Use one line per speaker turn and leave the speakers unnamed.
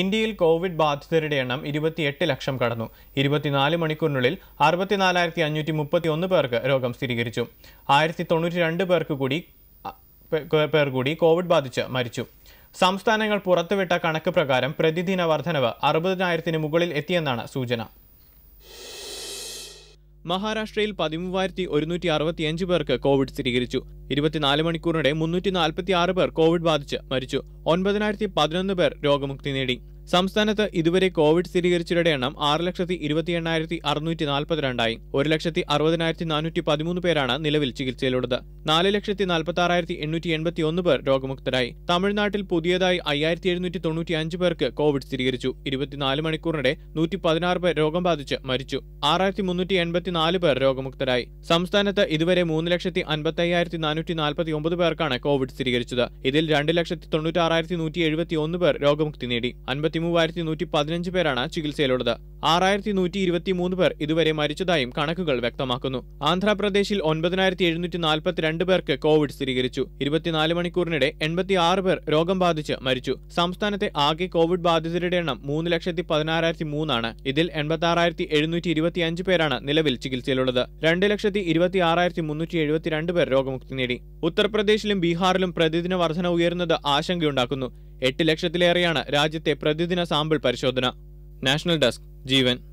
ഇന്ത്യയിൽ കോവിഡ് ബാധിതരുടെ എണ്ണം ഇരുപത്തിയെട്ട് ലക്ഷം കടന്നു ഇരുപത്തിനാല് മണിക്കൂറിനുള്ളിൽ അറുപത്തിനാലായിരത്തി അഞ്ഞൂറ്റി മുപ്പത്തി ഒന്ന് പേർക്ക് രോഗം സ്ഥിരീകരിച്ചു ആയിരത്തി തൊണ്ണൂറ്റി രണ്ട് പേർക്ക് കൂടി പേർ കൂടി കോവിഡ് ബാധിച്ച് മരിച്ചു സംസ്ഥാനങ്ങൾ പുറത്തുവിട്ട കണക്ക് പ്രകാരം പ്രതിദിന വർധനവ് അറുപതിനായിരത്തിന് മുകളിൽ എത്തിയെന്നാണ് സൂചന മഹാരാഷ്ട്രയിൽ പതിമൂവായിരത്തി ഒരുന്നൂറ്റി അറുപത്തിയഞ്ച് പേർക്ക് കോവിഡ് സ്ഥിരീകരിച്ചു ഇരുപത്തിനാല് മണിക്കൂറിനിടെ മുന്നൂറ്റി നാൽപ്പത്തി ആറ് പേർ കോവിഡ് ബാധിച്ച് മരിച്ചു ഒൻപതിനായിരത്തി പതിനൊന്ന് പേർ രോഗമുക്തി നേടി സംസ്ഥാനത്ത് ഇതുവരെ കോവിഡ് സ്ഥിരീകരിച്ചവരുടെ എണ്ണം ആറ് ലക്ഷത്തി ഇരുപത്തി എണ്ണായിരത്തി അറുന്നൂറ്റി നാൽപ്പത്തി രണ്ടായി ഒരു ലക്ഷത്തി അറുപതിനായിരത്തി നാനൂറ്റി പതിമൂന്ന് പേരാണ് നിലവിൽ ചികിത്സയിലുള്ളത് നാല് ലക്ഷത്തി നാൽപ്പത്തി ആറായിരത്തി എണ്ണൂറ്റി എൺപത്തി ഒന്ന് പേർ രോഗമുക്തരായി തമിഴ്നാട്ടിൽ പുതിയതായി അയ്യായിരത്തി എഴുന്നൂറ്റി തൊണ്ണൂറ്റി അഞ്ച് പേർക്ക് കോവിഡ് സ്ഥിരീകരിച്ചു ഇരുപത്തിനാല് മണിക്കൂറിനിടെ നൂറ്റി പതിനാറ് പേർ രോഗം ബാധിച്ച് മരിച്ചു ആറായിരത്തി മുന്നൂറ്റി എൺപത്തി നാല് പേർ രോഗമുക്തരായി സംസ്ഥാനത്ത് ഇതുവരെ മൂന്ന് ലക്ഷത്തി അൻപത്തി അയ്യായിരത്തി നാനൂറ്റി നാൽപ്പത്തി ഒമ്പത് പേർക്കാണ് കോവിഡ് സ്ഥിരീകരിച്ചത് ഇതിൽ രണ്ട് ലക്ഷത്തി തൊണ്ണൂറ്റി ആറായിരത്തി നൂറ്റി എഴുപത്തി ഒന്ന് പേർ രോഗമുക്തി നേടി എഴുപത്തി മൂവായിരത്തി നൂറ്റി പതിനഞ്ച് പേരാണ് ചികിത്സയിലുള്ളത് ആറായിരത്തി നൂറ്റി ഇരുപത്തി മൂന്ന് പേർ ഇതുവരെ മരിച്ചതായും കണക്കുകൾ വ്യക്തമാക്കുന്നു ആന്ധ്രാപ്രദേശിൽ ഒൻപതിനായിരത്തി എഴുന്നൂറ്റി നാൽപ്പത്തിരണ്ട് പേർക്ക് കോവിഡ് സ്ഥിരീകരിച്ചു ഇരുപത്തിനാല് മണിക്കൂറിനിടെ എൺപത്തി ആറ് പേർ രോഗം ബാധിച്ച് മരിച്ചു സംസ്ഥാനത്തെ ആകെ കോവിഡ് ബാധിതരുടെ എണ്ണം മൂന്ന് ലക്ഷത്തി പതിനാറായിരത്തി മൂന്നാണ് ഇതിൽ എൺപത്തി ആറായിരത്തി എഴുന്നൂറ്റി ഇരുപത്തി അഞ്ച് പേരാണ് നിലവിൽ ചികിത്സയിലുള്ളത് രണ്ട് ലക്ഷത്തി ഇരുപത്തി ആറായിരത്തി മുന്നൂറ്റി എഴുപത്തിരണ്ട് പേർ രോഗമുക്തി നേടി ഉത്തർപ്രദേശിലും ബീഹാറിലും പ്രതിദിന വർധന ഉയരുന്നത് ആശങ്കയുണ്ടാക്കുന്നു എട്ട് ലക്ഷത്തിലേറെയാണ് രാജ്യത്തെ പ്രതിദിന സാമ്പിൾ പരിശോധന നാഷണൽ ഡെസ്ക് ജീവൻ